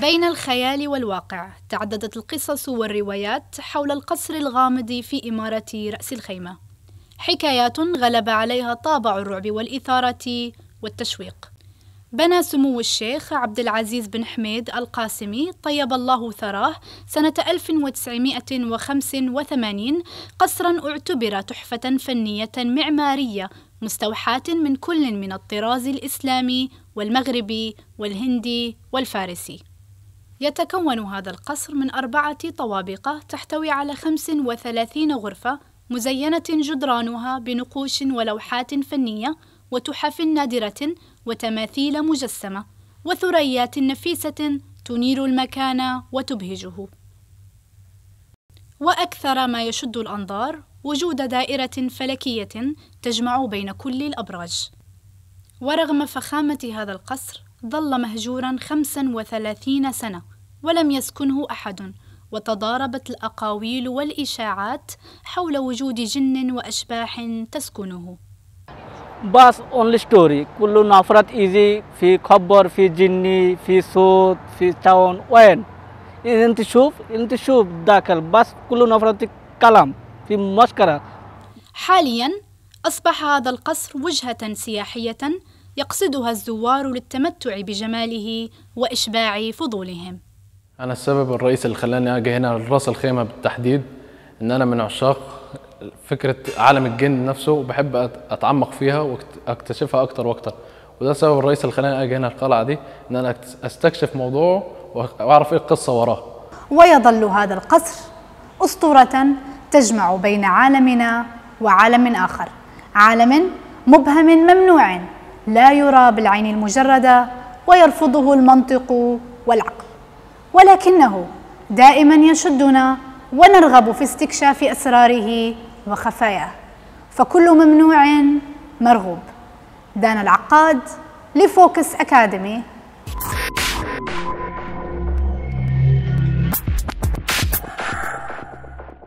بين الخيال والواقع تعددت القصص والروايات حول القصر الغامض في إمارة رأس الخيمة حكايات غلب عليها طابع الرعب والإثارة والتشويق بنى سمو الشيخ عبد العزيز بن حميد القاسمي طيب الله ثراه سنة 1985 قصرا اعتبر تحفة فنية معمارية مستوحاة من كل من الطراز الإسلامي والمغربي والهندي والفارسي يتكون هذا القصر من أربعة طوابق تحتوي على 35 غرفة مزينة جدرانها بنقوش ولوحات فنية وتحف نادرة وتماثيل مجسمة وثريات نفيسة تنير المكان وتبهجه وأكثر ما يشد الأنظار وجود دائرة فلكية تجمع بين كل الأبراج ورغم فخامة هذا القصر ظل مهجورا 35 سنة ولم يسكنه أحد وتضاربت الأقاويل والإشاعات حول وجود جن وأشباح تسكنه بس اونلي ستوري كل نفرات ايزي في خبر في جني في صوت في تاون وين انت شوف انت شوف داخل بس كل نفرات كلام في مسكرة حاليا أصبح هذا القصر وجهة سياحية يقصدها الزوار للتمتع بجماله وإشباع فضولهم انا السبب الرئيسي اللي خلاني اجي هنا لراس الخيمه بالتحديد ان انا من عشاق فكره عالم الجن نفسه وبحب اتعمق فيها واكتشفها اكتر واكتر وده السبب الرئيسي اللي خلاني اجي هنا القلعه دي ان انا استكشف موضوعه واعرف ايه القصه وراه ويظل هذا القصر اسطوره تجمع بين عالمنا وعالم اخر عالم مبهم ممنوع لا يرى بالعين المجرده ويرفضه المنطق والعقل ولكنه دائما يشدنا ونرغب في استكشاف اسراره وخفاياه فكل ممنوع مرغوب دان العقاد لفوكس اكاديمي